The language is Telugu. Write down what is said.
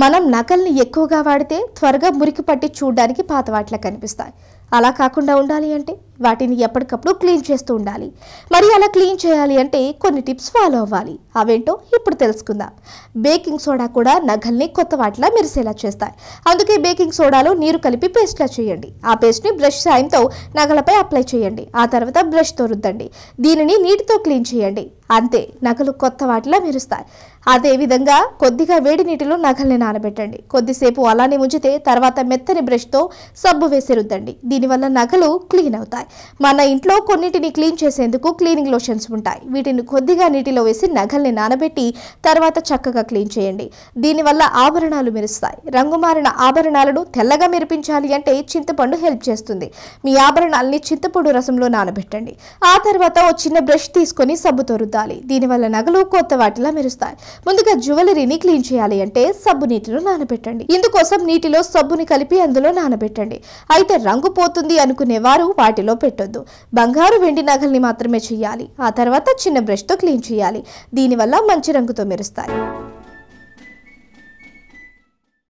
మనం నకల్ని ఎక్కువగా వాడితే త్వరగా మురికి పట్టి చూడడానికి పాత వాటిలా కనిపిస్తాయి అలా కాకుండా ఉండాలి అంటే వాటిని ఎప్పటికప్పుడు క్లీన్ చేస్తూ ఉండాలి మరి అలా క్లీన్ చేయాలి అంటే కొన్ని టిప్స్ ఫాలో అవ్వాలి అవేంటో ఇప్పుడు తెలుసుకుందాం బేకింగ్ సోడా కూడా నగల్ని కొత్త వాటిలా మెరిసేలా చేస్తాయి అందుకే బేకింగ్ సోడాలో నీరు కలిపి పేస్ట్లా చేయండి ఆ పేస్ట్ని బ్రష్ సాయంతో నగలపై అప్లై చేయండి ఆ తర్వాత బ్రష్తో రుద్దండి దీనిని నీటితో క్లీన్ చేయండి అంతే నగలు కొత్త వాటిలా మెరుస్తాయి అదేవిధంగా కొద్దిగా వేడి నీటిలో నగల్ని నానబెట్టండి కొద్దిసేపు అలానే ఉంచితే తర్వాత మెత్తని బ్రష్తో సబ్బు వేసి రుద్దండి దీనివల్ల నగలు క్లీన్ అవుతాయి మన ఇంట్లో కొన్నిటిని క్లీన్ చేసేందుకు క్లీనింగ్ లోషన్స్ ఉంటాయి వీటిని కొద్దిగా నీటిలో వేసి నగల్ని నానబెట్టి తర్వాత చక్కగా క్లీన్ చేయండి దీనివల్ల ఆభరణాలు మెరుస్తాయి రంగుమారిన ఆభరణాలను తెల్లగా మెరిపించాలి అంటే చింతపండు హెల్ప్ చేస్తుంది మీ ఆభరణాలని చింతపండు రసంలో నానబెట్టండి ఆ తర్వాత ఓ చిన్న బ్రష్ తీసుకొని సబ్బు తోరుద్దాం ఉండాలి దీనివల్ల నగలు కొత్త వాటిలా మెరుస్తాయి ముందుగా జ్యువెలరీని క్లీన్ చేయాలి అంటే సబ్బు నీటిలో నానబెట్టండి ఇందుకోసం నీటిలో సబ్బుని కలిపి అందులో నానబెట్టండి అయితే రంగు పోతుంది అనుకునే వారు వాటిలో పెట్టొద్దు బంగారు వెండి నగల్ని మాత్రమే చేయాలి ఆ తర్వాత చిన్న బ్రష్తో క్లీన్ చేయాలి దీనివల్ల మంచి రంగుతో మెరుస్తాయి